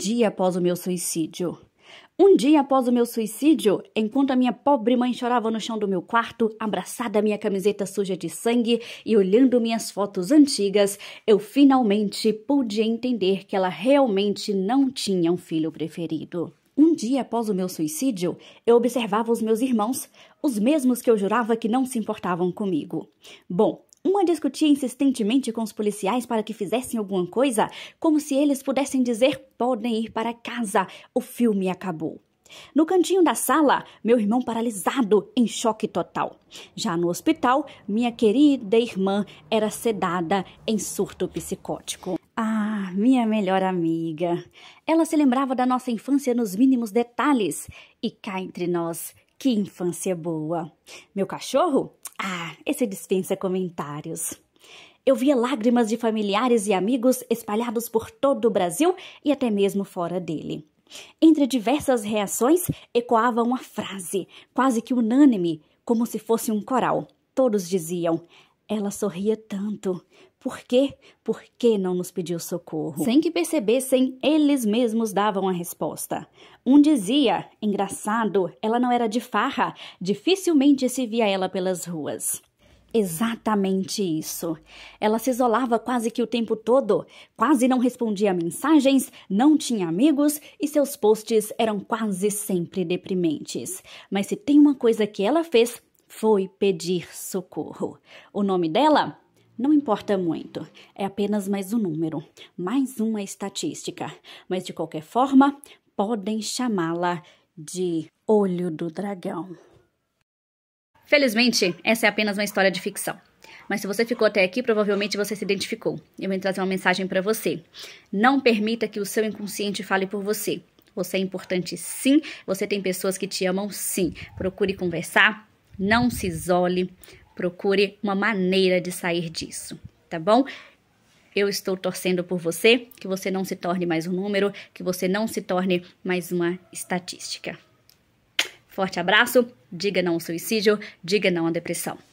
dia após o meu suicídio. Um dia após o meu suicídio, enquanto a minha pobre mãe chorava no chão do meu quarto, abraçada à minha camiseta suja de sangue e olhando minhas fotos antigas, eu finalmente pude entender que ela realmente não tinha um filho preferido. Um dia após o meu suicídio, eu observava os meus irmãos, os mesmos que eu jurava que não se importavam comigo. Bom, uma discutia insistentemente com os policiais para que fizessem alguma coisa, como se eles pudessem dizer: podem ir para casa, o filme acabou. No cantinho da sala, meu irmão paralisado, em choque total. Já no hospital, minha querida irmã era sedada em surto psicótico. Ah, minha melhor amiga. Ela se lembrava da nossa infância nos mínimos detalhes. E cá entre nós, que infância boa! Meu cachorro? Ah, esse dispensa comentários. Eu via lágrimas de familiares e amigos espalhados por todo o Brasil e até mesmo fora dele. Entre diversas reações ecoava uma frase, quase que unânime, como se fosse um coral. Todos diziam: Ela sorria tanto, por quê? Por que não nos pediu socorro? Sem que percebessem, eles mesmos davam a resposta. Um dizia, engraçado, ela não era de farra, dificilmente se via ela pelas ruas. Exatamente isso. Ela se isolava quase que o tempo todo, quase não respondia mensagens, não tinha amigos e seus posts eram quase sempre deprimentes. Mas se tem uma coisa que ela fez, foi pedir socorro. O nome dela? Não importa muito, é apenas mais um número, mais uma estatística, mas de qualquer forma, podem chamá-la de Olho do Dragão. Felizmente, essa é apenas uma história de ficção. Mas se você ficou até aqui, provavelmente você se identificou. Eu vim trazer uma mensagem para você. Não permita que o seu inconsciente fale por você. Você é importante sim, você tem pessoas que te amam sim. Procure conversar, não se isole, Procure uma maneira de sair disso, tá bom? Eu estou torcendo por você, que você não se torne mais um número, que você não se torne mais uma estatística. Forte abraço, diga não ao suicídio, diga não à depressão.